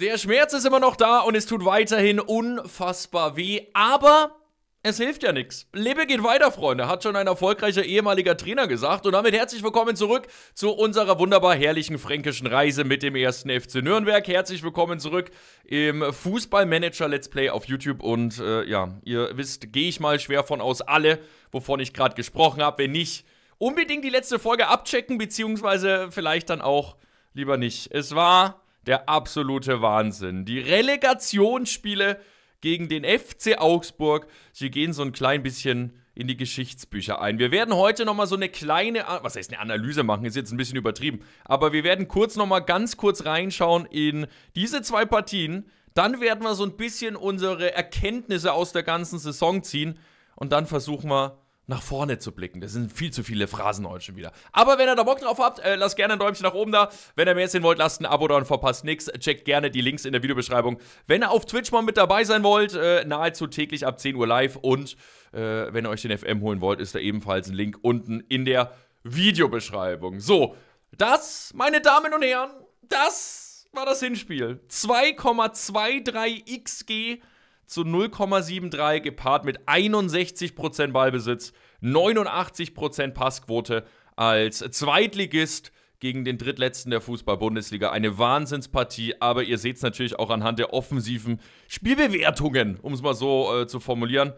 Der Schmerz ist immer noch da und es tut weiterhin unfassbar weh, aber es hilft ja nichts. Lebe geht weiter, Freunde, hat schon ein erfolgreicher ehemaliger Trainer gesagt. Und damit herzlich willkommen zurück zu unserer wunderbar herrlichen fränkischen Reise mit dem ersten FC Nürnberg. Herzlich willkommen zurück im Fußballmanager Let's Play auf YouTube. Und äh, ja, ihr wisst, gehe ich mal schwer von aus, alle, wovon ich gerade gesprochen habe. Wenn nicht, unbedingt die letzte Folge abchecken, beziehungsweise vielleicht dann auch lieber nicht. Es war der absolute Wahnsinn. Die Relegationsspiele gegen den FC Augsburg, sie gehen so ein klein bisschen in die Geschichtsbücher ein. Wir werden heute nochmal so eine kleine, was heißt eine Analyse machen, ist jetzt ein bisschen übertrieben, aber wir werden kurz nochmal ganz kurz reinschauen in diese zwei Partien. Dann werden wir so ein bisschen unsere Erkenntnisse aus der ganzen Saison ziehen und dann versuchen wir nach vorne zu blicken. Das sind viel zu viele Phrasen heute schon wieder. Aber wenn ihr da Bock drauf habt, äh, lasst gerne ein Däumchen nach oben da. Wenn ihr mehr sehen wollt, lasst ein Abo da und verpasst nichts. Checkt gerne die Links in der Videobeschreibung. Wenn ihr auf Twitch mal mit dabei sein wollt, äh, nahezu täglich ab 10 Uhr live. Und äh, wenn ihr euch den FM holen wollt, ist da ebenfalls ein Link unten in der Videobeschreibung. So, das, meine Damen und Herren, das war das Hinspiel. 2,23 XG zu 0,73 gepaart mit 61% Ballbesitz, 89% Passquote als Zweitligist gegen den drittletzten der Fußball-Bundesliga. Eine Wahnsinnspartie, aber ihr seht es natürlich auch anhand der offensiven Spielbewertungen, um es mal so äh, zu formulieren.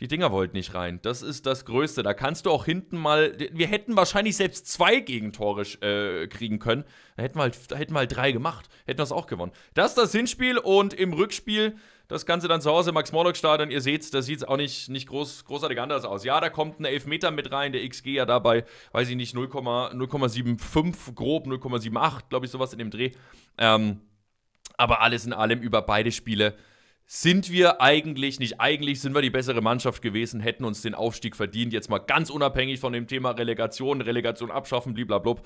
Die Dinger wollten nicht rein. Das ist das Größte. Da kannst du auch hinten mal. Wir hätten wahrscheinlich selbst zwei Gegentore äh, kriegen können. Da hätten wir, halt, da hätten wir halt drei gemacht. Hätten wir es auch gewonnen. Das ist das Hinspiel und im Rückspiel das Ganze dann zu Hause im Max-Morlock-Stadion. Ihr seht, da sieht es auch nicht, nicht groß, großartig anders aus. Ja, da kommt ein Elfmeter mit rein. Der XG ja dabei, weiß ich nicht, 0,75 grob, 0,78, glaube ich, sowas in dem Dreh. Ähm, aber alles in allem über beide Spiele sind wir eigentlich, nicht eigentlich, sind wir die bessere Mannschaft gewesen, hätten uns den Aufstieg verdient. Jetzt mal ganz unabhängig von dem Thema Relegation, Relegation abschaffen, blablabla.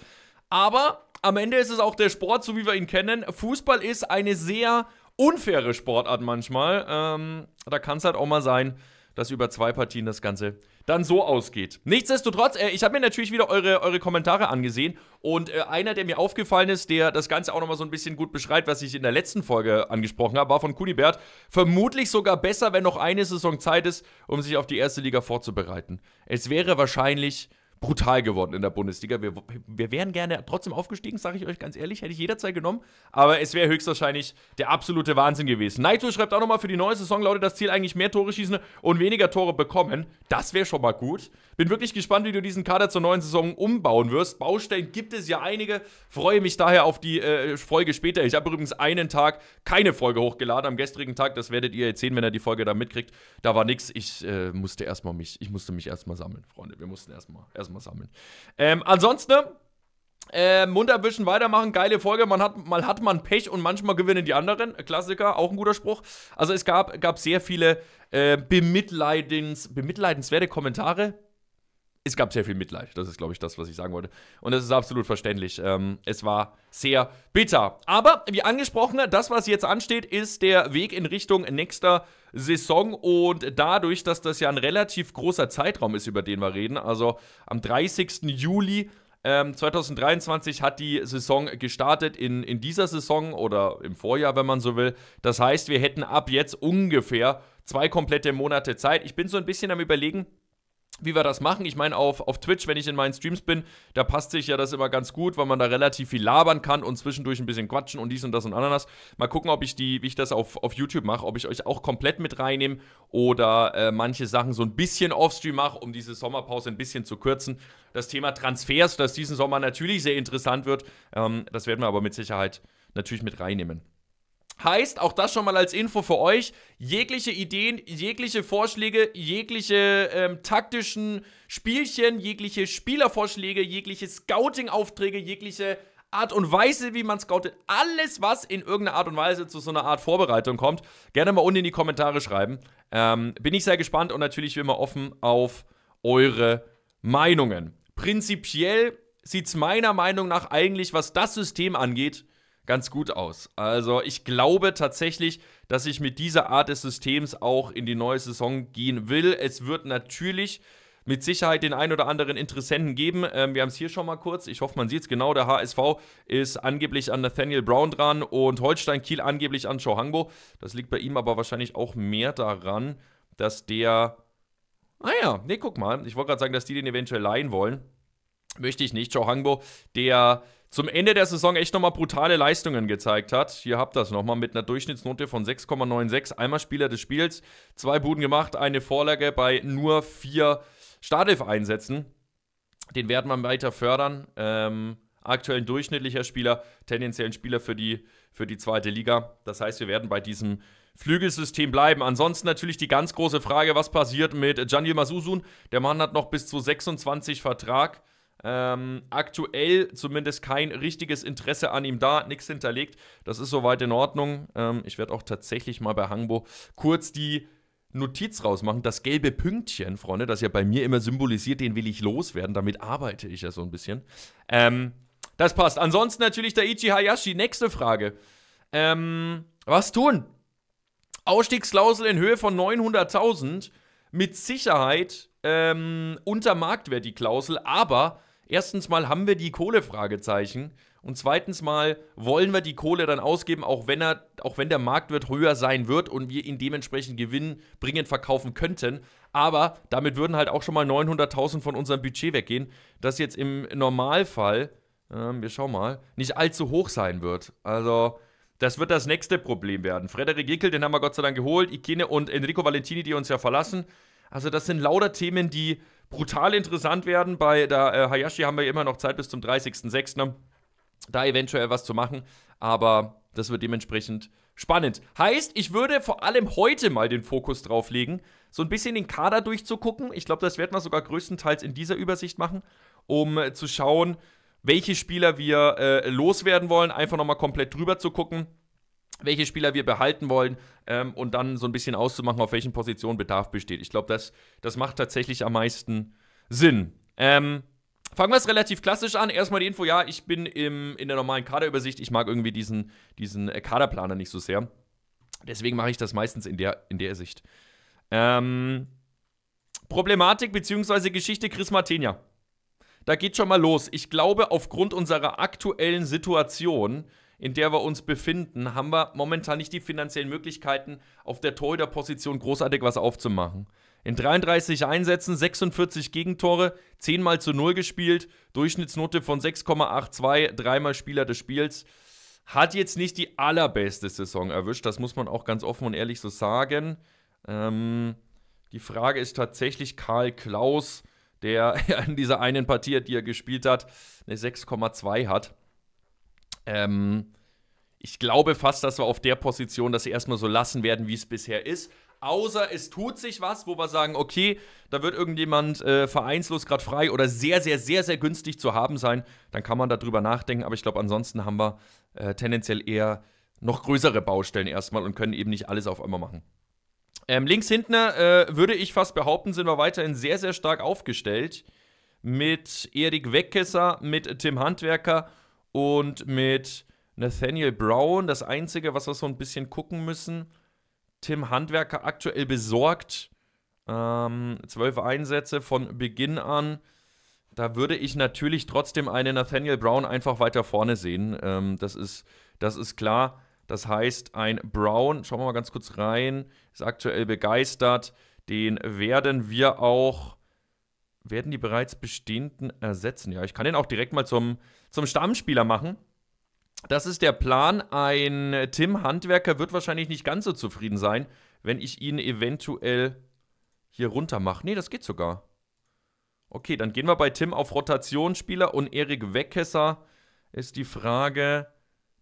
Aber am Ende ist es auch der Sport, so wie wir ihn kennen. Fußball ist eine sehr unfaire Sportart manchmal. Ähm, da kann es halt auch mal sein, dass über zwei Partien das Ganze dann so ausgeht. Nichtsdestotrotz, äh, ich habe mir natürlich wieder eure, eure Kommentare angesehen und äh, einer, der mir aufgefallen ist, der das Ganze auch nochmal so ein bisschen gut beschreibt, was ich in der letzten Folge angesprochen habe, war von Kunibert. Vermutlich sogar besser, wenn noch eine Saison Zeit ist, um sich auf die erste Liga vorzubereiten. Es wäre wahrscheinlich brutal geworden in der Bundesliga. Wir, wir wären gerne trotzdem aufgestiegen, sage ich euch ganz ehrlich, hätte ich jederzeit genommen, aber es wäre höchstwahrscheinlich der absolute Wahnsinn gewesen. Naito schreibt auch nochmal, für die neue Saison lautet das Ziel eigentlich mehr Tore schießen und weniger Tore bekommen. Das wäre schon mal gut. Bin wirklich gespannt, wie du diesen Kader zur neuen Saison umbauen wirst. Baustellen gibt es ja einige, freue mich daher auf die äh, Folge später. Ich habe übrigens einen Tag keine Folge hochgeladen am gestrigen Tag, das werdet ihr jetzt sehen, wenn ihr die Folge da mitkriegt. Da war nichts, ich äh, musste erstmal mich, ich musste mich erstmal sammeln, Freunde, wir mussten erstmal erst erstmal sammeln. Ähm, ansonsten, äh, Mund erwischen, weitermachen, geile Folge. Man hat, mal hat man Pech und manchmal gewinnen die anderen. Klassiker, auch ein guter Spruch. Also es gab, gab sehr viele äh, bemitleidens, bemitleidenswerte Kommentare, es gab sehr viel Mitleid. Das ist, glaube ich, das, was ich sagen wollte. Und das ist absolut verständlich. Ähm, es war sehr bitter. Aber wie angesprochen, das, was jetzt ansteht, ist der Weg in Richtung nächster Saison. Und dadurch, dass das ja ein relativ großer Zeitraum ist, über den wir reden, also am 30. Juli 2023 ähm, hat die Saison gestartet in, in dieser Saison oder im Vorjahr, wenn man so will. Das heißt, wir hätten ab jetzt ungefähr zwei komplette Monate Zeit. Ich bin so ein bisschen am Überlegen, wie wir das machen. Ich meine, auf, auf Twitch, wenn ich in meinen Streams bin, da passt sich ja das immer ganz gut, weil man da relativ viel labern kann und zwischendurch ein bisschen quatschen und dies und das und anderes. Mal gucken, ob ich die, wie ich das auf, auf YouTube mache, ob ich euch auch komplett mit reinnehme oder äh, manche Sachen so ein bisschen offstream mache, um diese Sommerpause ein bisschen zu kürzen. Das Thema Transfers, das diesen Sommer natürlich sehr interessant wird, ähm, das werden wir aber mit Sicherheit natürlich mit reinnehmen. Heißt, auch das schon mal als Info für euch, jegliche Ideen, jegliche Vorschläge, jegliche ähm, taktischen Spielchen, jegliche Spielervorschläge, jegliche Scouting-Aufträge, jegliche Art und Weise, wie man scoutet, alles, was in irgendeiner Art und Weise zu so einer Art Vorbereitung kommt, gerne mal unten in die Kommentare schreiben. Ähm, bin ich sehr gespannt und natürlich wie immer offen auf eure Meinungen. Prinzipiell sieht es meiner Meinung nach eigentlich, was das System angeht, ganz gut aus. Also ich glaube tatsächlich, dass ich mit dieser Art des Systems auch in die neue Saison gehen will. Es wird natürlich mit Sicherheit den ein oder anderen Interessenten geben. Ähm, wir haben es hier schon mal kurz. Ich hoffe, man sieht es genau. Der HSV ist angeblich an Nathaniel Brown dran und Holstein Kiel angeblich an Chohango. Das liegt bei ihm aber wahrscheinlich auch mehr daran, dass der. Ah ja, nee, guck mal. Ich wollte gerade sagen, dass die den eventuell leihen wollen. Möchte ich nicht. Chohango, der zum Ende der Saison echt nochmal brutale Leistungen gezeigt hat. Hier habt ihr es nochmal mit einer Durchschnittsnote von 6,96. Einmal Spieler des Spiels, zwei Buden gemacht, eine Vorlage bei nur vier Startelf-Einsätzen. Den werden wir weiter fördern. Ähm, aktuell ein durchschnittlicher Spieler, tendenziell ein Spieler für die, für die zweite Liga. Das heißt, wir werden bei diesem Flügelsystem bleiben. Ansonsten natürlich die ganz große Frage, was passiert mit Janil Masusun? Der Mann hat noch bis zu 26 Vertrag. Ähm, aktuell zumindest kein richtiges Interesse an ihm da, nichts hinterlegt. Das ist soweit in Ordnung. Ähm, ich werde auch tatsächlich mal bei Hangbo kurz die Notiz rausmachen. Das gelbe Pünktchen, Freunde, das ja bei mir immer symbolisiert, den will ich loswerden. Damit arbeite ich ja so ein bisschen. Ähm, das passt. Ansonsten natürlich der Ichi Hayashi. Nächste Frage. Ähm, was tun? Ausstiegsklausel in Höhe von 900.000. Mit Sicherheit ähm, unter Marktwert die Klausel, aber Erstens mal haben wir die Kohle-Fragezeichen und zweitens mal wollen wir die Kohle dann ausgeben, auch wenn, er, auch wenn der Marktwert höher sein wird und wir ihn dementsprechend gewinnbringend verkaufen könnten. Aber damit würden halt auch schon mal 900.000 von unserem Budget weggehen, das jetzt im Normalfall, äh, wir schauen mal, nicht allzu hoch sein wird. Also das wird das nächste Problem werden. Frederik Jekyll, den haben wir Gott sei Dank geholt, Ikene und Enrico Valentini, die uns ja verlassen. Also das sind lauter Themen, die brutal interessant werden. Bei der äh, Hayashi haben wir immer noch Zeit bis zum 30.06. Da eventuell was zu machen. Aber das wird dementsprechend spannend. Heißt, ich würde vor allem heute mal den Fokus drauf legen, so ein bisschen den Kader durchzugucken. Ich glaube, das werden wir sogar größtenteils in dieser Übersicht machen, um äh, zu schauen, welche Spieler wir äh, loswerden wollen. Einfach nochmal komplett drüber zu gucken welche Spieler wir behalten wollen ähm, und dann so ein bisschen auszumachen, auf welchen Positionen Bedarf besteht. Ich glaube, das, das macht tatsächlich am meisten Sinn. Ähm, fangen wir es relativ klassisch an. Erstmal die Info, ja, ich bin im, in der normalen Kaderübersicht. Ich mag irgendwie diesen, diesen äh, Kaderplaner nicht so sehr. Deswegen mache ich das meistens in der, in der Sicht. Ähm, Problematik bzw. Geschichte Chris Martenia. Da geht schon mal los. Ich glaube, aufgrund unserer aktuellen Situation in der wir uns befinden, haben wir momentan nicht die finanziellen Möglichkeiten, auf der Torhüterposition großartig was aufzumachen. In 33 Einsätzen 46 Gegentore, 10 mal zu 0 gespielt, Durchschnittsnote von 6,82, dreimal Spieler des Spiels. Hat jetzt nicht die allerbeste Saison erwischt, das muss man auch ganz offen und ehrlich so sagen. Ähm, die Frage ist tatsächlich Karl Klaus, der in dieser einen Partie, die er gespielt hat, eine 6,2 hat. Ähm, ich glaube fast, dass wir auf der Position das erstmal so lassen werden, wie es bisher ist. Außer es tut sich was, wo wir sagen, okay, da wird irgendjemand äh, vereinslos gerade frei oder sehr, sehr, sehr, sehr günstig zu haben sein. Dann kann man darüber nachdenken. Aber ich glaube, ansonsten haben wir äh, tendenziell eher noch größere Baustellen erstmal und können eben nicht alles auf einmal machen. Ähm, links hinten, äh, würde ich fast behaupten, sind wir weiterhin sehr, sehr stark aufgestellt. Mit Erik Weckesser, mit Tim Handwerker und mit Nathaniel Brown. Das Einzige, was wir so ein bisschen gucken müssen, Tim Handwerker aktuell besorgt. Ähm, zwölf Einsätze von Beginn an. Da würde ich natürlich trotzdem einen Nathaniel Brown einfach weiter vorne sehen. Ähm, das, ist, das ist klar. Das heißt, ein Brown, schauen wir mal ganz kurz rein, ist aktuell begeistert. Den werden wir auch, werden die bereits bestehenden ersetzen. Ja, ich kann den auch direkt mal zum, zum Stammspieler machen. Das ist der Plan. Ein Tim Handwerker wird wahrscheinlich nicht ganz so zufrieden sein, wenn ich ihn eventuell hier runter mache. Nee, das geht sogar. Okay, dann gehen wir bei Tim auf Rotationsspieler und Erik Weckesser ist die Frage.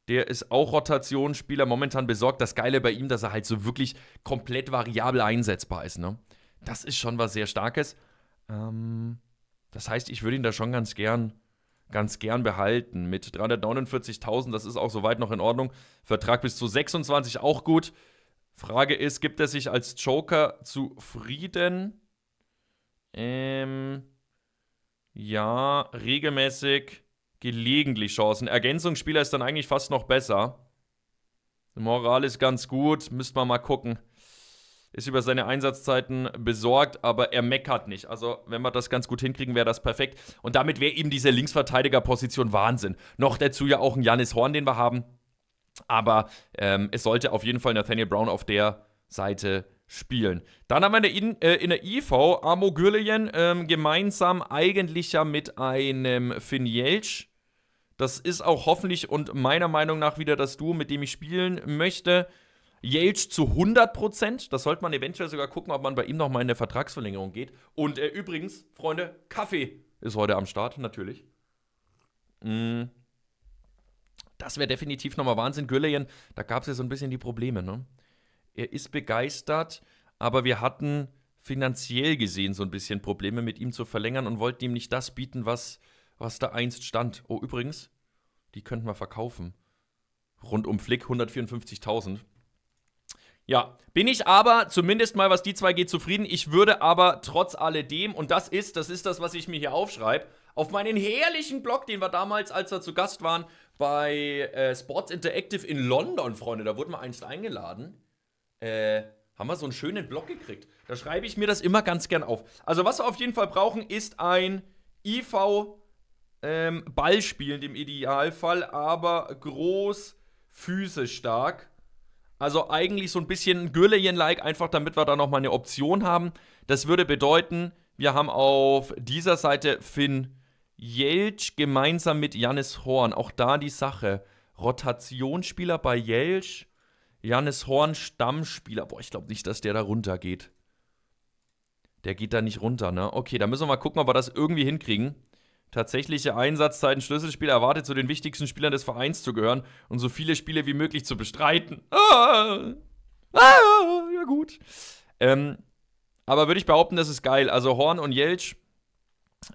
Der ist auch Rotationsspieler, momentan besorgt. Das Geile bei ihm, dass er halt so wirklich komplett variabel einsetzbar ist. Ne? Das ist schon was sehr Starkes. Ähm, das heißt, ich würde ihn da schon ganz gern ganz gern behalten. Mit 349.000, das ist auch soweit noch in Ordnung. Vertrag bis zu 26 auch gut. Frage ist, gibt er sich als Joker zufrieden? Ähm, ja, regelmäßig, gelegentlich Chancen. Ergänzungsspieler ist dann eigentlich fast noch besser. Moral ist ganz gut, müsste man mal gucken ist über seine Einsatzzeiten besorgt, aber er meckert nicht. Also, wenn wir das ganz gut hinkriegen, wäre das perfekt. Und damit wäre eben diese Linksverteidigerposition Wahnsinn. Noch dazu ja auch ein Janis Horn, den wir haben. Aber ähm, es sollte auf jeden Fall Nathaniel Brown auf der Seite spielen. Dann haben wir in der, in, äh, in der IV Amo Gürlien ähm, gemeinsam eigentlich ja mit einem Finn Jeltsch. Das ist auch hoffentlich und meiner Meinung nach wieder das Duo, mit dem ich spielen möchte. Yates zu 100 Prozent. Das sollte man eventuell sogar gucken, ob man bei ihm nochmal in der Vertragsverlängerung geht. Und äh, übrigens, Freunde, Kaffee ist heute am Start, natürlich. Mm. Das wäre definitiv nochmal Wahnsinn. Gülleyen, da gab es ja so ein bisschen die Probleme. Ne? Er ist begeistert, aber wir hatten finanziell gesehen so ein bisschen Probleme mit ihm zu verlängern und wollten ihm nicht das bieten, was, was da einst stand. Oh, übrigens, die könnten wir verkaufen. Rund um Flick 154.000. Ja, bin ich aber zumindest mal, was die zwei geht, zufrieden. Ich würde aber trotz alledem, und das ist, das ist das, was ich mir hier aufschreibe, auf meinen herrlichen Blog, den wir damals, als wir zu Gast waren, bei äh, Sports Interactive in London, Freunde, da wurden wir einst eingeladen. Äh, haben wir so einen schönen Blog gekriegt. Da schreibe ich mir das immer ganz gern auf. Also, was wir auf jeden Fall brauchen, ist ein IV ähm, spielen, im Idealfall, aber groß, Füße stark. Also eigentlich so ein bisschen Gürlejen-like, einfach damit wir da nochmal eine Option haben. Das würde bedeuten, wir haben auf dieser Seite Finn Jelch gemeinsam mit Jannis Horn. Auch da die Sache. Rotationsspieler bei Jelch, Jannis Horn Stammspieler. Boah, ich glaube nicht, dass der da runter geht. Der geht da nicht runter, ne? Okay, da müssen wir mal gucken, ob wir das irgendwie hinkriegen tatsächliche Einsatzzeiten Schlüsselspiel erwartet, zu den wichtigsten Spielern des Vereins zu gehören und so viele Spiele wie möglich zu bestreiten. Ah, ah, ja gut. Ähm, aber würde ich behaupten, das ist geil. Also Horn und Jeltsch,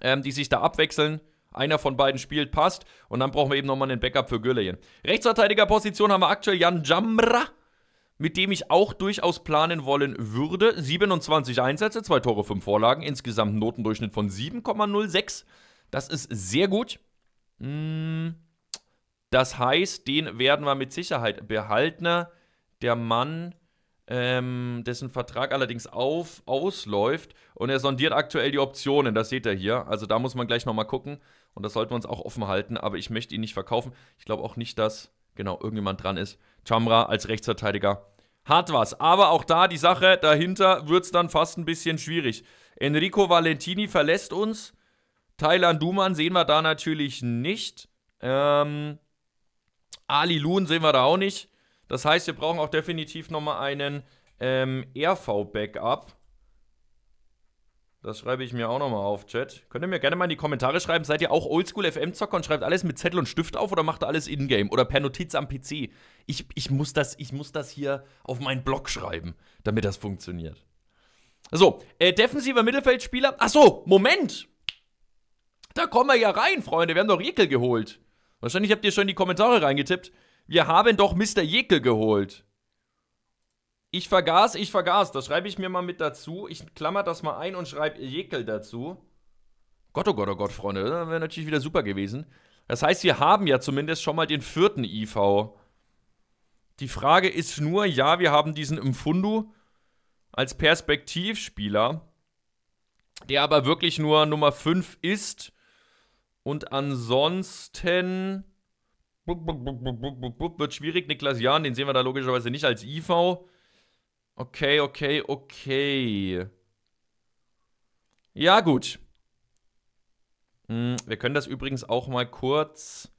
ähm, die sich da abwechseln. Einer von beiden spielt, passt. Und dann brauchen wir eben nochmal einen Backup für Gürlejen. Rechtsverteidigerposition haben wir aktuell Jan Jamra, mit dem ich auch durchaus planen wollen würde. 27 Einsätze, 2 Tore, 5 Vorlagen, insgesamt Notendurchschnitt von 7,06. Das ist sehr gut. Mm, das heißt, den werden wir mit Sicherheit behalten. Der Mann, ähm, dessen Vertrag allerdings auf, ausläuft und er sondiert aktuell die Optionen, das seht ihr hier. Also da muss man gleich nochmal gucken und das sollten wir uns auch offen halten, aber ich möchte ihn nicht verkaufen. Ich glaube auch nicht, dass genau irgendjemand dran ist. Chamra als Rechtsverteidiger hat was. Aber auch da die Sache dahinter wird es dann fast ein bisschen schwierig. Enrico Valentini verlässt uns. Thailand Duman sehen wir da natürlich nicht. Ähm, Ali Loon sehen wir da auch nicht. Das heißt, wir brauchen auch definitiv nochmal einen ähm, RV-Backup. Das schreibe ich mir auch nochmal auf, Chat. Könnt ihr mir gerne mal in die Kommentare schreiben, seid ihr auch Oldschool-FM-Zocker und schreibt alles mit Zettel und Stift auf oder macht ihr alles in-game oder per Notiz am PC? Ich, ich, muss das, ich muss das hier auf meinen Blog schreiben, damit das funktioniert. So, äh, defensiver Mittelfeldspieler. Ach Achso, Moment! Da kommen wir ja rein, Freunde. Wir haben doch Jekyll geholt. Wahrscheinlich habt ihr schon in die Kommentare reingetippt. Wir haben doch Mr. Jekyll geholt. Ich vergaß, ich vergaß. Das schreibe ich mir mal mit dazu. Ich klammer das mal ein und schreibe Jekyll dazu. Gott, oh Gott, oh Gott, Freunde. Das wäre natürlich wieder super gewesen. Das heißt, wir haben ja zumindest schon mal den vierten IV. Die Frage ist nur, ja, wir haben diesen Mfundu als Perspektivspieler, der aber wirklich nur Nummer 5 ist und ansonsten wird schwierig. Niklas Jan, den sehen wir da logischerweise nicht als IV. Okay, okay, okay. Ja, gut. Hm, wir können das übrigens auch mal kurz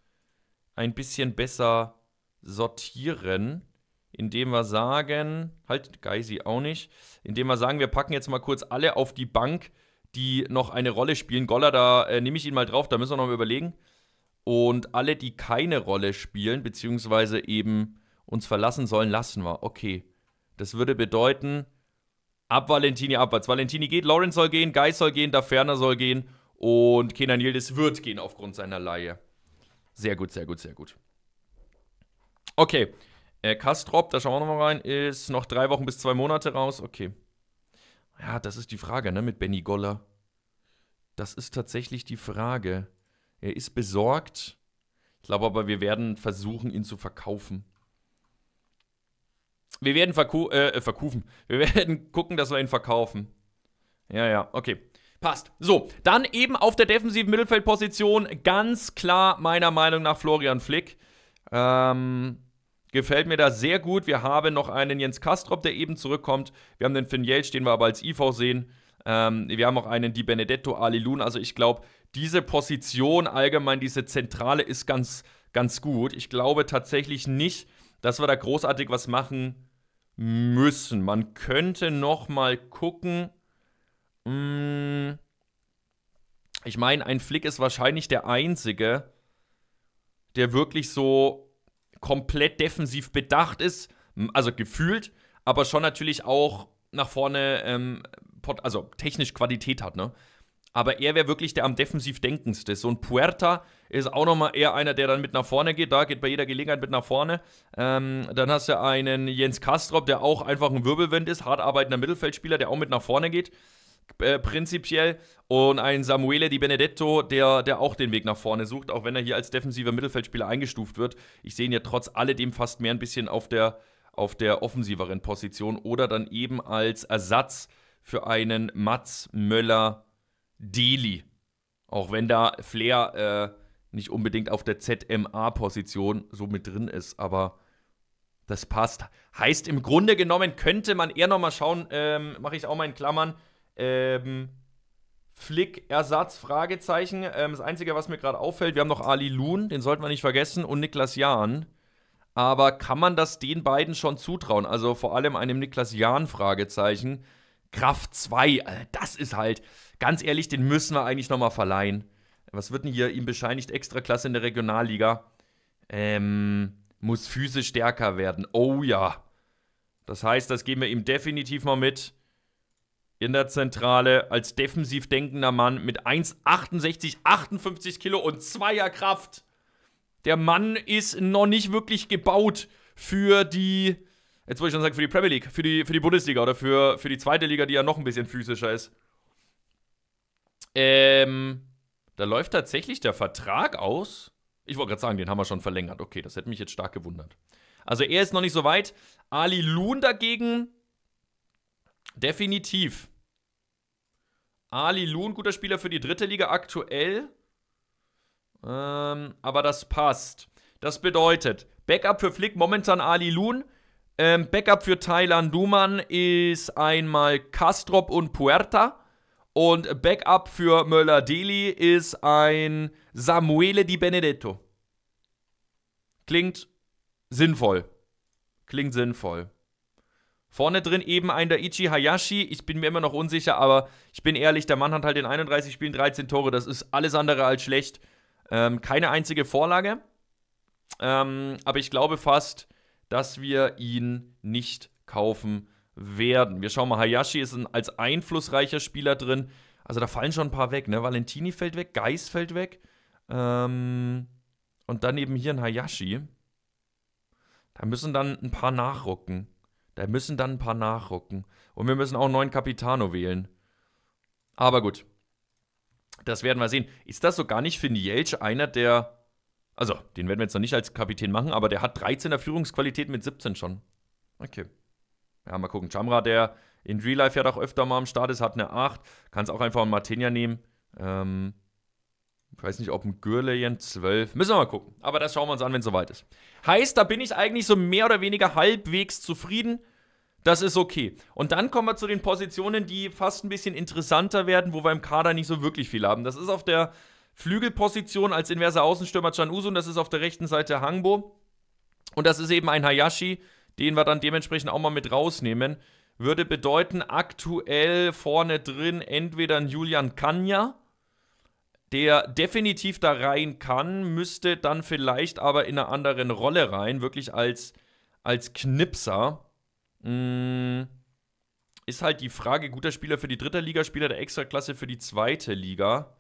ein bisschen besser sortieren, indem wir sagen, halt Geisi auch nicht, indem wir sagen, wir packen jetzt mal kurz alle auf die Bank, die noch eine Rolle spielen. Goller, da äh, nehme ich ihn mal drauf, da müssen wir nochmal überlegen. Und alle, die keine Rolle spielen, beziehungsweise eben uns verlassen sollen, lassen wir. Okay. Das würde bedeuten, ab Valentini abwärts. Valentini geht, Lawrence soll gehen, Geis soll gehen, Daferner soll gehen und Kenan Yildiz wird gehen aufgrund seiner Laie. Sehr gut, sehr gut, sehr gut. Okay. Äh, Kastrop, da schauen wir nochmal rein, ist noch drei Wochen bis zwei Monate raus. Okay. Ja, das ist die Frage, ne, mit Benny Goller. Das ist tatsächlich die Frage. Er ist besorgt. Ich glaube aber, wir werden versuchen, ihn zu verkaufen. Wir werden verku äh, äh verkaufen. Wir werden gucken, dass wir ihn verkaufen. Ja, ja, okay. Passt. So, dann eben auf der defensiven Mittelfeldposition ganz klar meiner Meinung nach Florian Flick. Ähm, Gefällt mir da sehr gut. Wir haben noch einen Jens Kastrop, der eben zurückkommt. Wir haben den Finn Jelch, den wir aber als IV sehen. Ähm, wir haben auch einen Di Benedetto, Ali Lun. Also ich glaube, diese Position allgemein, diese Zentrale ist ganz, ganz gut. Ich glaube tatsächlich nicht, dass wir da großartig was machen müssen. Man könnte noch mal gucken. Mm. Ich meine, ein Flick ist wahrscheinlich der Einzige, der wirklich so komplett defensiv bedacht ist, also gefühlt, aber schon natürlich auch nach vorne, ähm, also technisch Qualität hat, ne? Aber er wäre wirklich der am defensiv denkendste. So ein Puerta ist auch nochmal eher einer, der dann mit nach vorne geht. Da geht bei jeder Gelegenheit mit nach vorne. Ähm, dann hast du einen Jens Kastrop, der auch einfach ein Wirbelwind ist, hart arbeitender Mittelfeldspieler, der auch mit nach vorne geht. Äh, prinzipiell. Und ein Samuele Di Benedetto, der, der auch den Weg nach vorne sucht, auch wenn er hier als defensiver Mittelfeldspieler eingestuft wird. Ich sehe ihn ja trotz alledem fast mehr ein bisschen auf der, auf der offensiveren Position oder dann eben als Ersatz für einen Mats Möller Deli. Auch wenn da Flair äh, nicht unbedingt auf der ZMA-Position so mit drin ist, aber das passt. Heißt im Grunde genommen, könnte man eher nochmal schauen, ähm, mache ich auch mal in Klammern, ähm, Flick Ersatz Fragezeichen. Ähm, das einzige, was mir gerade auffällt, wir haben noch Ali Loon, den sollten wir nicht vergessen und Niklas Jahn. Aber kann man das den beiden schon zutrauen? Also vor allem einem Niklas Jahn Fragezeichen. Kraft 2, äh, das ist halt ganz ehrlich, den müssen wir eigentlich nochmal verleihen. Was wird denn hier ihm bescheinigt Extra Klasse in der Regionalliga? Ähm, muss physisch stärker werden. Oh ja. Das heißt, das geben wir ihm definitiv mal mit in der Zentrale als defensiv denkender Mann mit 1,68, 58 Kilo und zweier Kraft. Der Mann ist noch nicht wirklich gebaut für die, jetzt wollte ich schon sagen, für die Premier League, für die, für die Bundesliga oder für, für die zweite Liga, die ja noch ein bisschen physischer ist. Ähm, da läuft tatsächlich der Vertrag aus. Ich wollte gerade sagen, den haben wir schon verlängert. Okay, das hätte mich jetzt stark gewundert. Also er ist noch nicht so weit. Ali Loon dagegen Definitiv. Ali Loon, guter Spieler für die dritte Liga aktuell. Ähm, aber das passt. Das bedeutet, Backup für Flick momentan Ali Loon. Ähm, Backup für Thailand Duman ist einmal Kastrop und Puerta. Und Backup für Möller Deli ist ein Samuele Di Benedetto. Klingt sinnvoll. Klingt sinnvoll. Vorne drin eben ein Daichi Hayashi. Ich bin mir immer noch unsicher, aber ich bin ehrlich, der Mann hat halt in 31 Spielen 13 Tore. Das ist alles andere als schlecht. Ähm, keine einzige Vorlage. Ähm, aber ich glaube fast, dass wir ihn nicht kaufen werden. Wir schauen mal, Hayashi ist ein, als einflussreicher Spieler drin. Also da fallen schon ein paar weg. Ne? Valentini fällt weg, Geis fällt weg. Ähm, und dann eben hier ein Hayashi. Da müssen dann ein paar nachrücken. Da müssen dann ein paar nachrücken. Und wir müssen auch einen neuen Capitano wählen. Aber gut. Das werden wir sehen. Ist das so gar nicht für Jelch einer der. Also, den werden wir jetzt noch nicht als Kapitän machen, aber der hat 13er Führungsqualität mit 17 schon. Okay. Ja, mal gucken. Chamra, der in Real Life ja doch öfter mal am Start ist, hat eine 8. Kann es auch einfach einen Martinia nehmen. Ähm, ich weiß nicht, ob ein Gürlejen 12. Müssen wir mal gucken. Aber das schauen wir uns an, wenn es soweit ist. Heißt, da bin ich eigentlich so mehr oder weniger halbwegs zufrieden. Das ist okay. Und dann kommen wir zu den Positionen, die fast ein bisschen interessanter werden, wo wir im Kader nicht so wirklich viel haben. Das ist auf der Flügelposition als inverser Außenstürmer Chan und das ist auf der rechten Seite Hangbo. Und das ist eben ein Hayashi, den wir dann dementsprechend auch mal mit rausnehmen. Würde bedeuten, aktuell vorne drin entweder ein Julian Kanya der definitiv da rein kann, müsste dann vielleicht aber in einer anderen Rolle rein, wirklich als, als Knipser. Mm, ist halt die Frage, guter Spieler für die dritte Liga, Spieler der Extraklasse für die zweite Liga,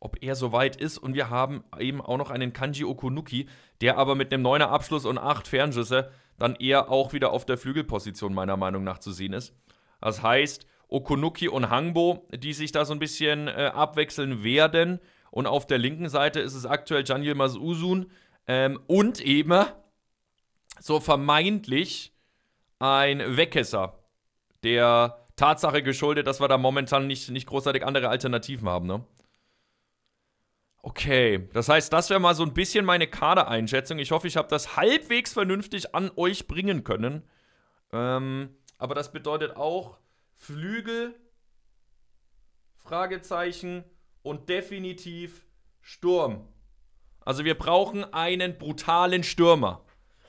ob er so weit ist. Und wir haben eben auch noch einen Kanji Okunuki, der aber mit einem 9er Abschluss und 8 Fernschüsse dann eher auch wieder auf der Flügelposition meiner Meinung nach zu sehen ist. Das heißt, Okunuki und Hangbo, die sich da so ein bisschen äh, abwechseln werden. Und auf der linken Seite ist es aktuell Can Yilmaz Uzun ähm, und eben so vermeintlich ein Weckesser, der Tatsache geschuldet, dass wir da momentan nicht, nicht großartig andere Alternativen haben, ne? Okay, das heißt, das wäre mal so ein bisschen meine Kadereinschätzung. Ich hoffe, ich habe das halbwegs vernünftig an euch bringen können. Ähm, aber das bedeutet auch, Flügel, Fragezeichen und definitiv Sturm. Also wir brauchen einen brutalen Stürmer.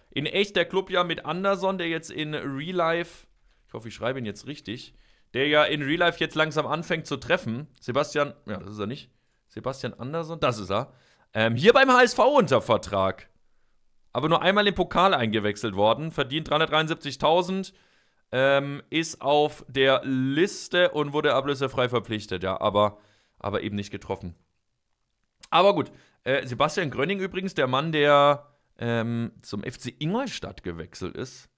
In echt der Club ja mit Anderson, der jetzt in Real Life, ich hoffe, ich schreibe ihn jetzt richtig, der ja in Real Life jetzt langsam anfängt zu treffen. Sebastian, ja, das ist er nicht. Sebastian Anderson, das ist er. Ähm, hier beim HSV unter Vertrag. Aber nur einmal im Pokal eingewechselt worden, verdient 373.000 ähm, ist auf der Liste und wurde ablösefrei verpflichtet, ja, aber, aber eben nicht getroffen. Aber gut, äh, Sebastian Gröning übrigens, der Mann, der ähm, zum FC Ingolstadt gewechselt ist,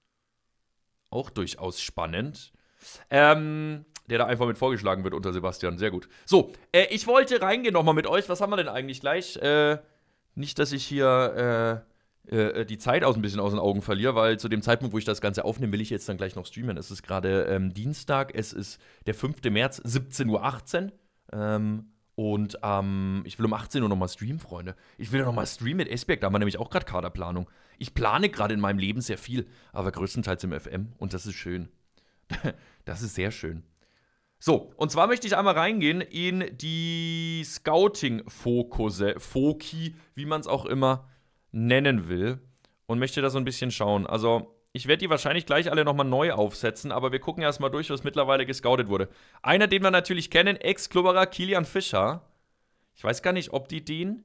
auch durchaus spannend. Ähm, der da einfach mit vorgeschlagen wird unter Sebastian. Sehr gut. So, äh, ich wollte reingehen nochmal mit euch. Was haben wir denn eigentlich gleich? Äh, nicht, dass ich hier äh, äh, äh, die Zeit aus ein bisschen aus den Augen verliere, weil zu dem Zeitpunkt, wo ich das Ganze aufnehme, will ich jetzt dann gleich noch streamen. Es ist gerade ähm, Dienstag, es ist der 5. März, 17.18 Uhr. Ähm, und ähm, ich will um 18 Uhr nochmal streamen, Freunde. Ich will nochmal streamen mit Esberg, da haben wir nämlich auch gerade Kaderplanung. Ich plane gerade in meinem Leben sehr viel, aber größtenteils im FM und das ist schön. das ist sehr schön. So, und zwar möchte ich einmal reingehen in die Scouting-Fokusse, Foki, wie man es auch immer nennen will und möchte da so ein bisschen schauen. Also, ich werde die wahrscheinlich gleich alle nochmal neu aufsetzen, aber wir gucken erstmal durch, was mittlerweile gescoutet wurde. Einer, den wir natürlich kennen, Ex-Klubberer Kilian Fischer. Ich weiß gar nicht, ob die den,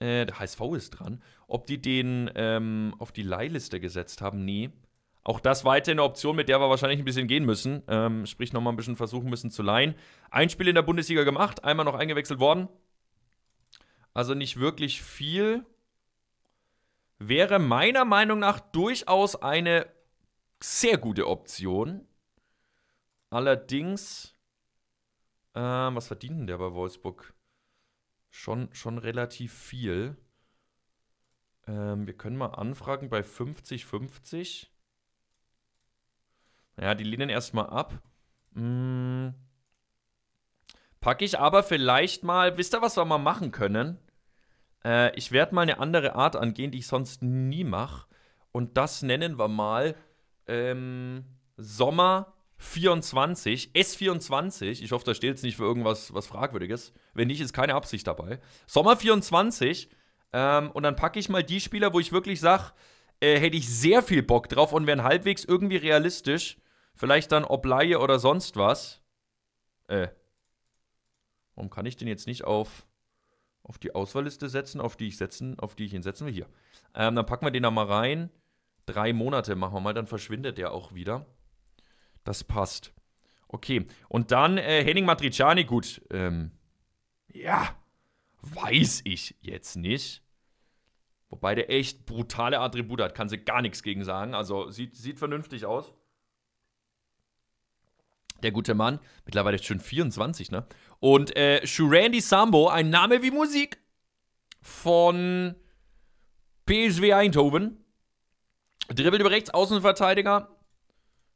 äh, der HSV ist dran, ob die den ähm, auf die Leihliste gesetzt haben. Nee. Auch das weiter eine Option, mit der wir wahrscheinlich ein bisschen gehen müssen. Ähm, sprich, nochmal ein bisschen versuchen müssen zu leihen. Ein Spiel in der Bundesliga gemacht, einmal noch eingewechselt worden. Also nicht wirklich viel wäre meiner Meinung nach durchaus eine sehr gute Option. Allerdings, ähm, was verdient denn der bei Wolfsburg? Schon, schon relativ viel. Ähm, wir können mal anfragen bei 50-50. Ja, die lehnen erstmal ab. Hm. Packe ich aber vielleicht mal, wisst ihr, was wir mal machen können? Äh, ich werde mal eine andere Art angehen, die ich sonst nie mache. Und das nennen wir mal ähm, Sommer 24, S24. Ich hoffe, da steht jetzt nicht für irgendwas was Fragwürdiges. Wenn nicht, ist keine Absicht dabei. Sommer 24. Ähm, und dann packe ich mal die Spieler, wo ich wirklich sage, äh, hätte ich sehr viel Bock drauf und wären halbwegs irgendwie realistisch. Vielleicht dann ob Laie oder sonst was. Äh. Warum kann ich den jetzt nicht auf auf die Auswahlliste setzen, auf die ich setzen, auf die ich ihn setzen will. Hier. Ähm, dann packen wir den da mal rein. Drei Monate machen wir mal, dann verschwindet der auch wieder. Das passt. Okay. Und dann äh, Henning Matriciani, gut. Ähm, ja, weiß ich jetzt nicht. Wobei der echt brutale Attribute hat, kann sie gar nichts gegen sagen. Also sieht, sieht vernünftig aus der gute Mann. Mittlerweile schon 24, ne? Und äh, Shurandi Sambo, ein Name wie Musik von PSW Eindhoven. Dribbelt über rechts, Außenverteidiger.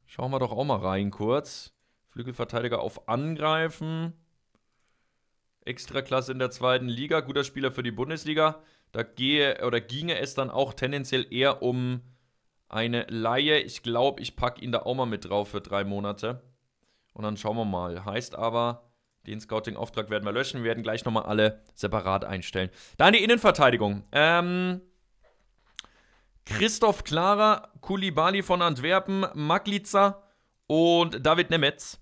Schauen wir doch auch mal rein kurz. Flügelverteidiger auf Angreifen. Extraklasse in der zweiten Liga, guter Spieler für die Bundesliga. Da gehe oder ginge es dann auch tendenziell eher um eine Laie. Ich glaube, ich packe ihn da auch mal mit drauf für drei Monate. Und dann schauen wir mal. Heißt aber, den Scouting-Auftrag werden wir löschen. Wir werden gleich nochmal alle separat einstellen. Dann die Innenverteidigung. Ähm, Christoph Klara, Kulibali von Antwerpen, Maglitzer und David Nemetz,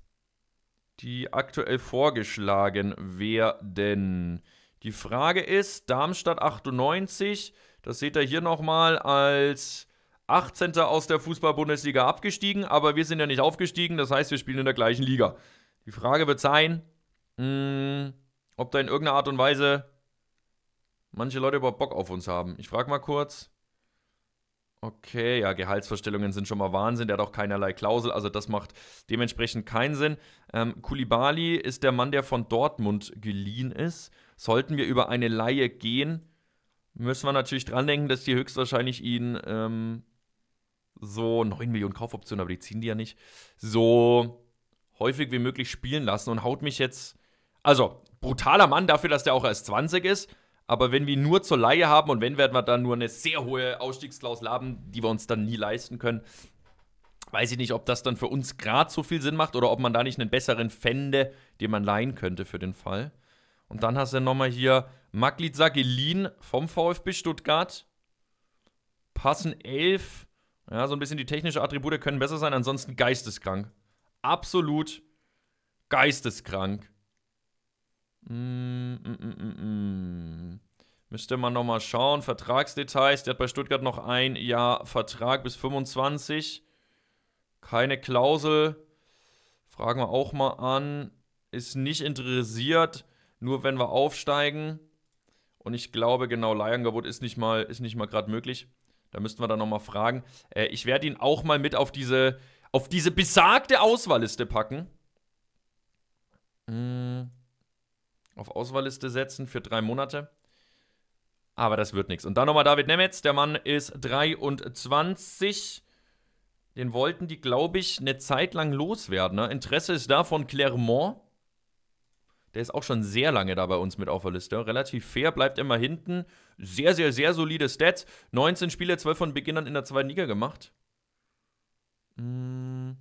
die aktuell vorgeschlagen werden. Die Frage ist, Darmstadt 98, das seht ihr hier nochmal als 18. aus der Fußball-Bundesliga abgestiegen, aber wir sind ja nicht aufgestiegen, das heißt, wir spielen in der gleichen Liga. Die Frage wird sein, mh, mm, ob da in irgendeiner Art und Weise manche Leute überhaupt Bock auf uns haben. Ich frage mal kurz. Okay, ja, Gehaltsverstellungen sind schon mal Wahnsinn. Der hat auch keinerlei Klausel, also das macht dementsprechend keinen Sinn. Ähm, Kulibali ist der Mann, der von Dortmund geliehen ist. Sollten wir über eine Laie gehen, müssen wir natürlich dran denken, dass die höchstwahrscheinlich ihn ähm, so 9 Millionen Kaufoptionen, aber die ziehen die ja nicht, so häufig wie möglich spielen lassen und haut mich jetzt, also brutaler Mann dafür, dass der auch erst 20 ist, aber wenn wir nur zur Laie haben und wenn werden wir dann nur eine sehr hohe Ausstiegsklausel haben, die wir uns dann nie leisten können, weiß ich nicht, ob das dann für uns gerade so viel Sinn macht oder ob man da nicht einen besseren fände, den man leihen könnte für den Fall. Und dann hast du nochmal hier Maglitsa geliehen vom VfB Stuttgart. Passen 11, ja, so ein bisschen die technischen Attribute können besser sein, ansonsten geisteskrank. Absolut geisteskrank. Mm, mm, mm, mm, mm. Müsste man nochmal schauen. Vertragsdetails. Der hat bei Stuttgart noch ein Jahr Vertrag bis 25. Keine Klausel. Fragen wir auch mal an. Ist nicht interessiert, nur wenn wir aufsteigen. Und ich glaube, genau, Leihangebot ist nicht mal, ist nicht mal gerade möglich. Da müssten wir dann nochmal fragen. Äh, ich werde ihn auch mal mit auf diese, auf diese besagte Auswahlliste packen. Mhm. Auf Auswahlliste setzen für drei Monate. Aber das wird nichts. Und dann nochmal David Nemetz. Der Mann ist 23. Den wollten die, glaube ich, eine Zeit lang loswerden. Ne? Interesse ist da von Clermont. Der ist auch schon sehr lange da bei uns mit auf der Liste. Relativ fair, bleibt immer hinten. Sehr, sehr, sehr solide Stats. 19 Spiele, 12 von Beginn an in der zweiten Liga gemacht. Hm.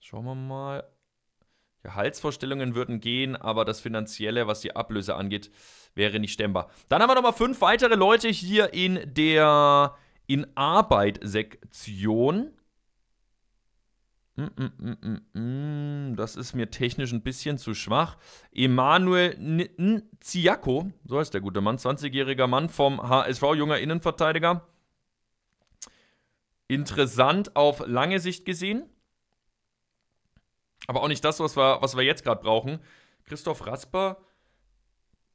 Schauen wir mal. Gehaltsvorstellungen würden gehen, aber das Finanzielle, was die Ablöse angeht, wäre nicht stemmbar. Dann haben wir nochmal fünf weitere Leute hier in der in Arbeit-Sektion. Mm, mm, mm, das ist mir technisch ein bisschen zu schwach. Emanuel Nziako, so heißt der gute Mann, 20-jähriger Mann vom HSV, junger Innenverteidiger. Interessant auf lange Sicht gesehen. Aber auch nicht das, was wir, was wir jetzt gerade brauchen. Christoph Rasper,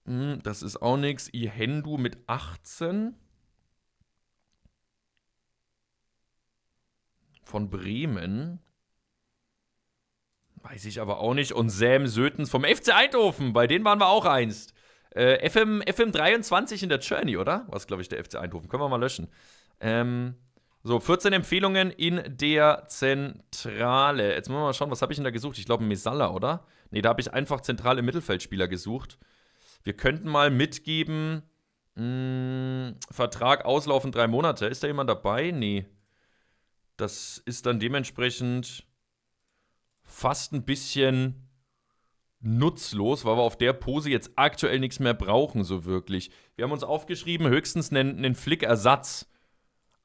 das ist auch nichts. Ihendu mit 18. Von Bremen. Weiß ich aber auch nicht. Und Sam Sötens vom FC Eindhoven, bei denen waren wir auch einst. Äh, FM, FM 23 in der Journey, oder? Was, glaube ich, der FC Eindhoven. Können wir mal löschen. Ähm, so, 14 Empfehlungen in der Zentrale. Jetzt müssen wir mal schauen, was habe ich denn da gesucht? Ich glaube, Mesalla, oder? Nee, da habe ich einfach zentrale Mittelfeldspieler gesucht. Wir könnten mal mitgeben, mh, hm, Vertrag auslaufen drei Monate. Ist da jemand dabei? Nee. Das ist dann dementsprechend fast ein bisschen nutzlos, weil wir auf der Pose jetzt aktuell nichts mehr brauchen, so wirklich. Wir haben uns aufgeschrieben, höchstens einen, einen Flick-Ersatz.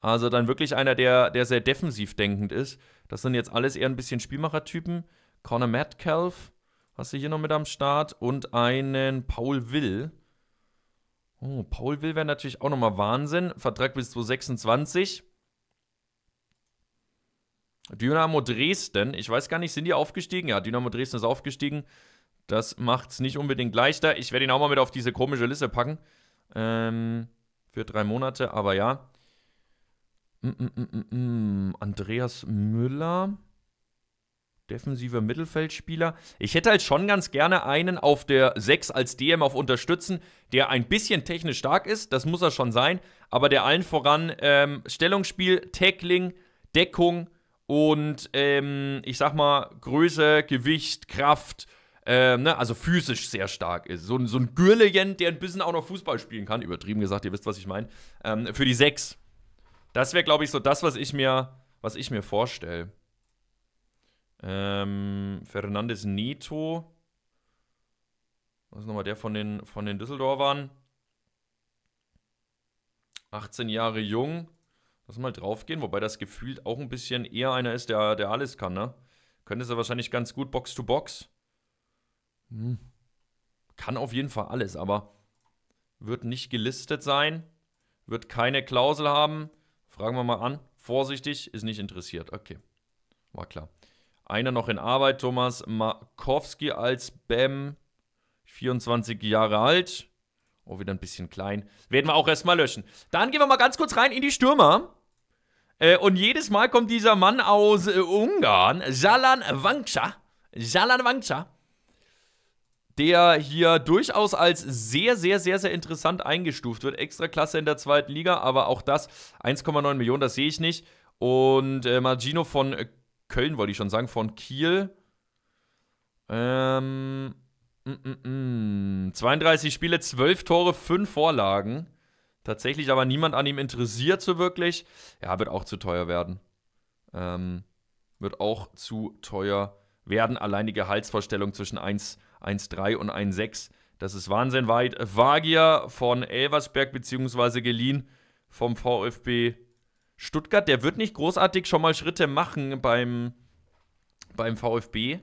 Also dann wirklich einer, der, der sehr defensiv denkend ist. Das sind jetzt alles eher ein bisschen Spielmachertypen. Connor Metcalf hast du hier noch mit am Start und einen Paul Will. Oh, Paul Will wäre natürlich auch nochmal Wahnsinn. Vertrag bis 2026. Dynamo Dresden, ich weiß gar nicht, sind die aufgestiegen? Ja, Dynamo Dresden ist aufgestiegen. Das macht es nicht unbedingt leichter. Ich werde ihn auch mal mit auf diese komische Liste packen. Ähm, für drei Monate, aber ja. Mm -mm -mm, mm, mm. Andreas Müller, defensiver Mittelfeldspieler. Ich hätte halt schon ganz gerne einen auf der 6 als DM auf Unterstützen, der ein bisschen technisch stark ist, das muss er schon sein, aber der allen voran ähm, Stellungsspiel, Tackling, Deckung, und ähm, ich sag mal Größe, Gewicht, Kraft, ähm, ne, also physisch sehr stark ist. So, so ein Gürlejen, der ein bisschen auch noch Fußball spielen kann, übertrieben gesagt, ihr wisst, was ich meine, ähm, für die Sechs. Das wäre, glaube ich, so das, was ich mir, was ich mir vorstelle. Ähm, Fernandes Neto. Was ist nochmal der von den, von den Düsseldorfern? 18 Jahre jung. Lass mal draufgehen, wobei das gefühlt auch ein bisschen eher einer ist, der, der alles kann, ne? Könnte er wahrscheinlich ganz gut Box to Box. Hm. Kann auf jeden Fall alles, aber wird nicht gelistet sein, wird keine Klausel haben. Fragen wir mal an. Vorsichtig, ist nicht interessiert. Okay, war klar. Einer noch in Arbeit, Thomas Markowski als BEM, 24 Jahre alt. Oh, wieder ein bisschen klein. Werden wir auch erstmal löschen. Dann gehen wir mal ganz kurz rein in die Stürmer. Äh, und jedes Mal kommt dieser Mann aus äh, Ungarn, Salan Wangcha, Salan Wangcha, der hier durchaus als sehr, sehr, sehr, sehr interessant eingestuft wird. Extra Klasse in der zweiten Liga, aber auch das 1,9 Millionen, das sehe ich nicht. Und äh, Margino von Köln, wollte ich schon sagen, von Kiel. Ähm, m -m -m. 32 Spiele, 12 Tore, 5 Vorlagen. Tatsächlich aber niemand an ihm interessiert so wirklich. Ja, wird auch zu teuer werden. Ähm, wird auch zu teuer werden. Allein die Gehaltsvorstellung zwischen 1,3 und 1,6. Das ist Wahnsinn weit. Vagia äh, von Elversberg beziehungsweise geliehen vom VfB Stuttgart. Der wird nicht großartig schon mal Schritte machen beim, beim VfB.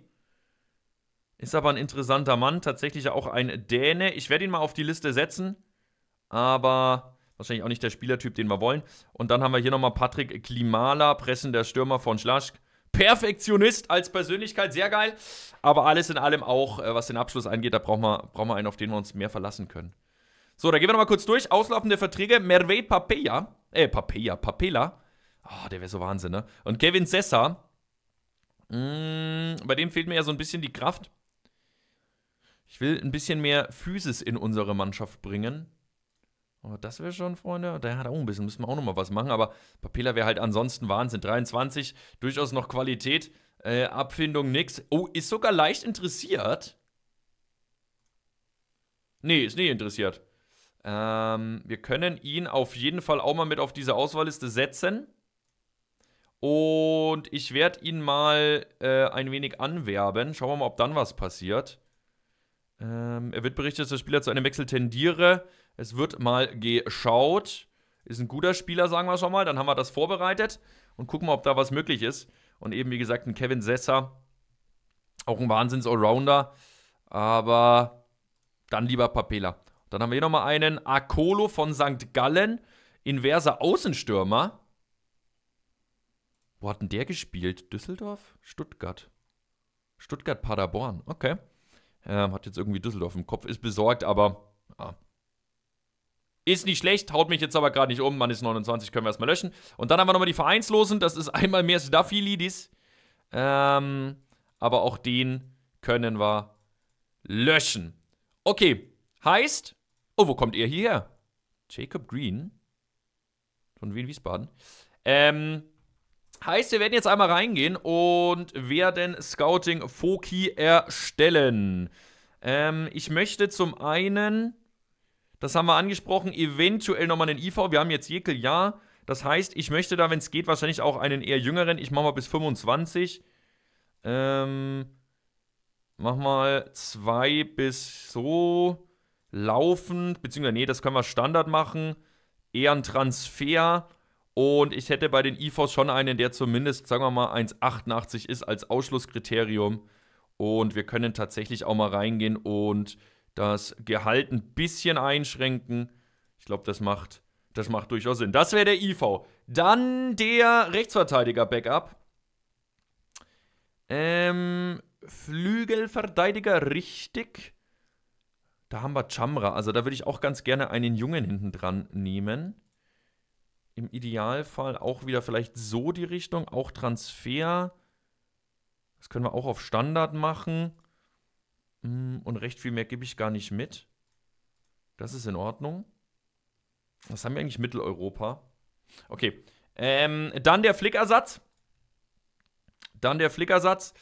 Ist aber ein interessanter Mann, tatsächlich auch ein Däne. Ich werde ihn mal auf die Liste setzen aber wahrscheinlich auch nicht der Spielertyp, den wir wollen. Und dann haben wir hier nochmal Patrick Klimala, pressender Stürmer von Schlaschk. Perfektionist als Persönlichkeit, sehr geil. Aber alles in allem auch, äh, was den Abschluss angeht, da brauchen wir, brauchen wir einen, auf den wir uns mehr verlassen können. So, da gehen wir nochmal kurz durch. Auslaufende Verträge: Merve Papeya, äh, Papeya, Papela. oh, der wäre so Wahnsinn, ne? Und Kevin Sessa. Mm, bei dem fehlt mir ja so ein bisschen die Kraft. Ich will ein bisschen mehr Physis in unsere Mannschaft bringen. Oh, das wäre schon, Freunde. Da hat er auch ein bisschen, müssen wir auch nochmal was machen. Aber Papela wäre halt ansonsten Wahnsinn. 23, durchaus noch Qualität. Äh, Abfindung nix. Oh, ist sogar leicht interessiert. Nee, ist nicht interessiert. Ähm, wir können ihn auf jeden Fall auch mal mit auf diese Auswahlliste setzen. Und ich werde ihn mal äh, ein wenig anwerben. Schauen wir mal, ob dann was passiert. Ähm, er wird berichtet, dass der Spieler zu einem Wechsel tendiere. Es wird mal geschaut. Ist ein guter Spieler, sagen wir schon mal. Dann haben wir das vorbereitet und gucken mal, ob da was möglich ist. Und eben, wie gesagt, ein Kevin Sessa, auch ein Wahnsinns-Allrounder. Aber dann lieber Papela. Dann haben wir hier nochmal einen Akolo von St. Gallen, inverser Außenstürmer. Wo hat denn der gespielt? Düsseldorf? Stuttgart. Stuttgart-Paderborn. Okay. Ähm, hat jetzt irgendwie Düsseldorf im Kopf. Ist besorgt, aber. Ah. Ist nicht schlecht, haut mich jetzt aber gerade nicht um. Man ist 29, können wir erstmal löschen. Und dann haben wir nochmal die Vereinslosen. Das ist einmal mehr Lidis. Ähm, aber auch den können wir löschen. Okay, heißt. Oh, wo kommt er hierher? Jacob Green. Von Wien Wiesbaden. Ähm, heißt, wir werden jetzt einmal reingehen und werden Scouting Foki erstellen. Ähm, ich möchte zum einen das haben wir angesprochen. Eventuell nochmal einen IV. Wir haben jetzt Jekyll, ja. Das heißt, ich möchte da, wenn es geht, wahrscheinlich auch einen eher jüngeren. Ich mache mal bis 25. Ähm, mach mal 2 bis so laufend. Beziehungsweise, nee, das können wir Standard machen. Eher ein Transfer. Und ich hätte bei den IVs schon einen, der zumindest, sagen wir mal, 1,88 ist als Ausschlusskriterium. Und wir können tatsächlich auch mal reingehen und das Gehalt ein bisschen einschränken. Ich glaube, das macht, das macht durchaus Sinn. Das wäre der IV. Dann der Rechtsverteidiger-Backup. Ähm, Flügelverteidiger richtig. Da haben wir Chamra. Also da würde ich auch ganz gerne einen Jungen hinten dran nehmen. Im Idealfall auch wieder vielleicht so die Richtung. Auch Transfer. Das können wir auch auf Standard machen. Hm, und recht viel mehr gebe ich gar nicht mit. Das ist in Ordnung. Was haben wir eigentlich Mitteleuropa? Okay. Ähm, dann der Flickersatz. Dann der Flickersatz.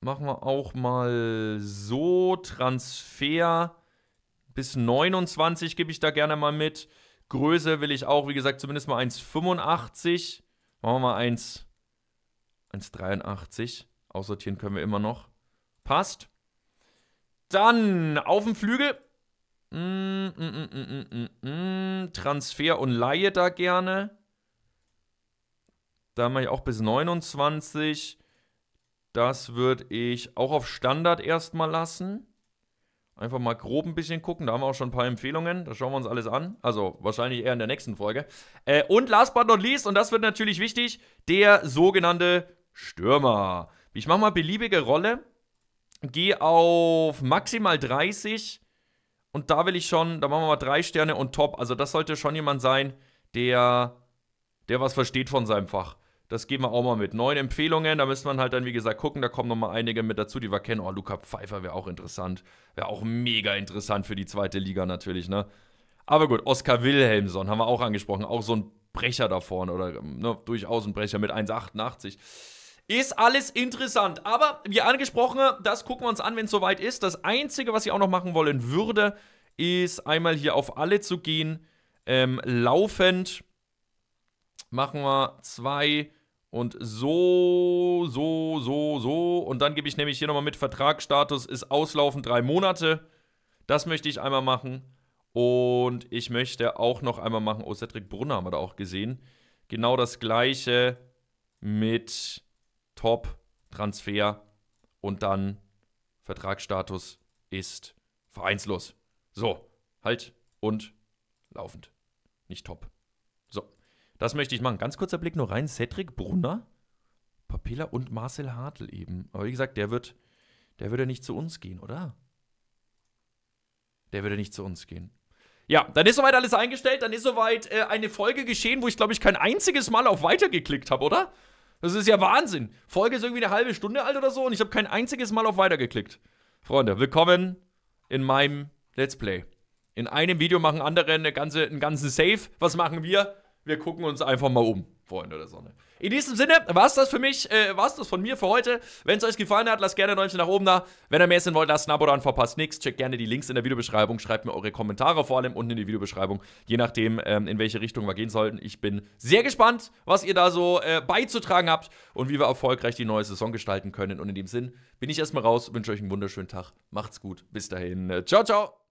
Machen wir auch mal so. Transfer bis 29 gebe ich da gerne mal mit. Größe will ich auch, wie gesagt, zumindest mal 1,85. Machen wir mal 1,83. Aussortieren können wir immer noch. Passt. Dann auf dem Flügel. Mm mm mm, mm, mm, mm, Transfer und Laie da gerne. Da mache ich auch bis 29. Das würde ich auch auf Standard erstmal lassen. Einfach mal grob ein bisschen gucken. Da haben wir auch schon ein paar Empfehlungen. Da schauen wir uns alles an. Also wahrscheinlich eher in der nächsten Folge. Äh, und last but not least, und das wird natürlich wichtig, der sogenannte Stürmer. Ich mache mal beliebige Rolle gehe auf maximal 30 und da will ich schon, da machen wir mal drei Sterne und top. Also das sollte schon jemand sein, der, der was versteht von seinem Fach. Das geben wir auch mal mit. Neun Empfehlungen, da müsste man halt dann, wie gesagt, gucken. Da kommen nochmal einige mit dazu, die wir kennen. Oh, Luca Pfeiffer wäre auch interessant. Wäre auch mega interessant für die zweite Liga natürlich, ne? Aber gut, Oskar Wilhelmsson haben wir auch angesprochen. Auch so ein Brecher da vorne oder ne, durchaus ein Brecher mit 1,88. Ist alles interessant. Aber wie angesprochen, das gucken wir uns an, wenn es soweit ist. Das Einzige, was ich auch noch machen wollen würde, ist einmal hier auf alle zu gehen. Ähm, laufend machen wir zwei und so, so, so, so. Und dann gebe ich nämlich hier nochmal mit Vertragsstatus ist auslaufend drei Monate. Das möchte ich einmal machen. Und ich möchte auch noch einmal machen, oh, Cedric Brunner haben wir da auch gesehen. Genau das gleiche mit Top, Transfer und dann Vertragsstatus ist vereinslos. So, halt und laufend. Nicht top. So, das möchte ich machen. Ganz kurzer Blick nur rein. Cedric Brunner, Papilla und Marcel Hartl eben. Aber wie gesagt, der wird, der würde nicht zu uns gehen, oder? Der würde nicht zu uns gehen. Ja, dann ist soweit alles eingestellt. Dann ist soweit äh, eine Folge geschehen, wo ich, glaube ich, kein einziges Mal auf Weiter geklickt habe, oder? Das ist ja Wahnsinn. Folge ist irgendwie eine halbe Stunde alt oder so und ich habe kein einziges Mal auf Weiter geklickt. Freunde, willkommen in meinem Let's Play. In einem Video machen andere eine ganze, einen ganzen Save. Was machen wir? wir gucken uns einfach mal um, Freunde der Sonne. In diesem Sinne, war es das für mich, äh, es das von mir für heute. Wenn es euch gefallen hat, lasst gerne ein Däumchen nach oben da. Wenn ihr mehr sehen wollt, lasst ein Abo da und verpasst nichts. Checkt gerne die Links in der Videobeschreibung, schreibt mir eure Kommentare vor allem unten in die Videobeschreibung, je nachdem, ähm, in welche Richtung wir gehen sollten. Ich bin sehr gespannt, was ihr da so äh, beizutragen habt und wie wir erfolgreich die neue Saison gestalten können. Und in dem Sinn bin ich erstmal raus, wünsche euch einen wunderschönen Tag. Macht's gut, bis dahin. Äh, ciao, ciao.